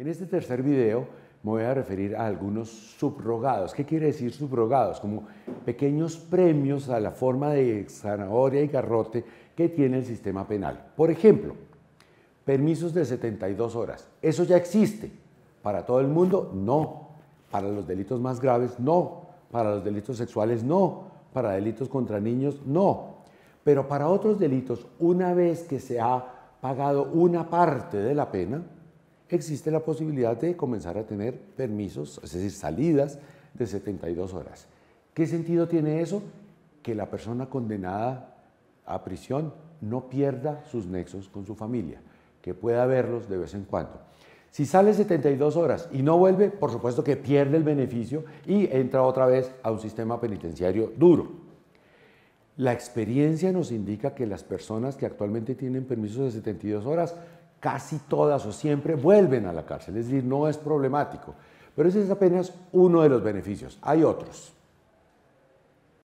En este tercer video me voy a referir a algunos subrogados. ¿Qué quiere decir subrogados? Como pequeños premios a la forma de zanahoria y garrote que tiene el sistema penal. Por ejemplo, permisos de 72 horas. ¿Eso ya existe? ¿Para todo el mundo? No. ¿Para los delitos más graves? No. ¿Para los delitos sexuales? No. ¿Para delitos contra niños? No. Pero para otros delitos, una vez que se ha pagado una parte de la pena, existe la posibilidad de comenzar a tener permisos, es decir, salidas de 72 horas. ¿Qué sentido tiene eso? Que la persona condenada a prisión no pierda sus nexos con su familia, que pueda verlos de vez en cuando. Si sale 72 horas y no vuelve, por supuesto que pierde el beneficio y entra otra vez a un sistema penitenciario duro. La experiencia nos indica que las personas que actualmente tienen permisos de 72 horas casi todas o siempre vuelven a la cárcel, es decir, no es problemático. Pero ese es apenas uno de los beneficios, hay otros.